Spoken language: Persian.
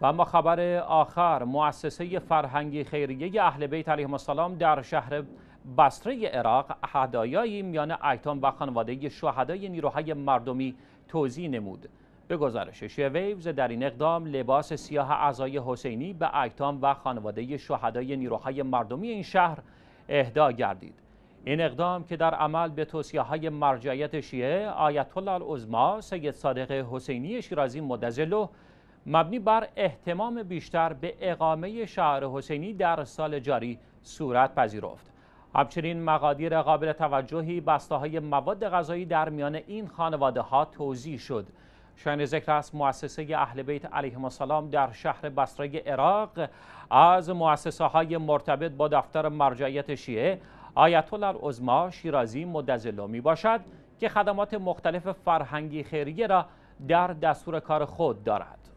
و اما خبر آخر مؤسسه فرهنگی خیریه اهل بیت علیهم السلام در شهر بصره عراق هدایایی میان ایتام و خانواده شهدای نیروهای مردمی توزیع نمود به گزارش شویوز در این اقدام لباس سیاه اعضای حسینی به ایتام و خانواده شهدای نیروهای مردمی این شهر اهدا گردید این اقدام که در عمل به توصیه های مرجعیت شیعه آیت الله العظما سید صادق حسینی شیرازی مدظله، مبنی بر احتمام بیشتر به اقامه شهر حسینی در سال جاری صورت پذیرفت. همچنین مقادیر قابل توجهی بسته مواد غذایی در میان این خانواده ها توضیح شد. شاین ذکر است مؤسسه اهل بیت علیه السلام در شهر بصره عراق از مؤسسه های مرتبط با دفتر مرجعیت شیعه آیت الله شیرازی مدظله می باشد که خدمات مختلف فرهنگی خیریه را در دستور کار خود دارد.